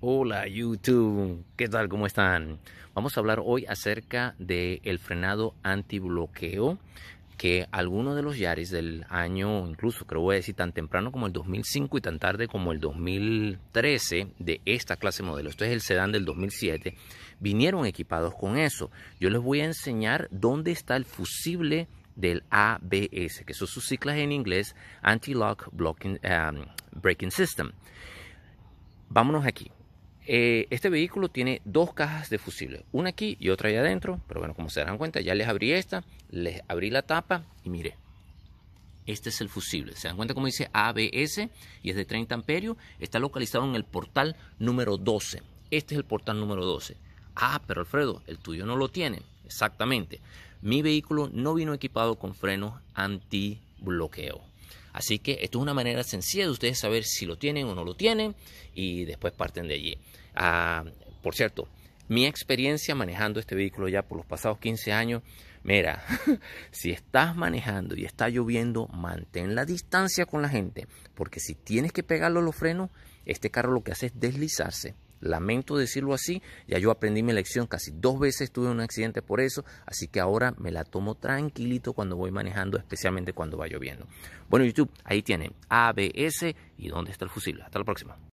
Hola YouTube, ¿qué tal? ¿Cómo están? Vamos a hablar hoy acerca del frenado frenado antibloqueo que algunos de los Yaris del año, incluso creo voy a decir tan temprano como el 2005 y tan tarde como el 2013 de esta clase modelo, esto es el sedán del 2007, vinieron equipados con eso. Yo les voy a enseñar dónde está el fusible del ABS, que son sus siglas en inglés, Anti-Lock um, Braking System. Vámonos aquí. Eh, este vehículo tiene dos cajas de fusibles, una aquí y otra allá adentro, pero bueno, como se dan cuenta, ya les abrí esta, les abrí la tapa y mire, este es el fusible. Se dan cuenta como dice ABS y es de 30 amperios, está localizado en el portal número 12. Este es el portal número 12. Ah, pero Alfredo, el tuyo no lo tiene. Exactamente. Mi vehículo no vino equipado con frenos antibloqueo. Así que esto es una manera sencilla de ustedes saber si lo tienen o no lo tienen y después parten de allí. Ah, por cierto, mi experiencia manejando este vehículo ya por los pasados 15 años, mira, si estás manejando y está lloviendo, mantén la distancia con la gente, porque si tienes que pegarlo los frenos, este carro lo que hace es deslizarse Lamento decirlo así, ya yo aprendí mi lección, casi dos veces tuve un accidente por eso, así que ahora me la tomo tranquilito cuando voy manejando, especialmente cuando va lloviendo. Bueno, YouTube, ahí tienen ABS y dónde está el fusible. Hasta la próxima.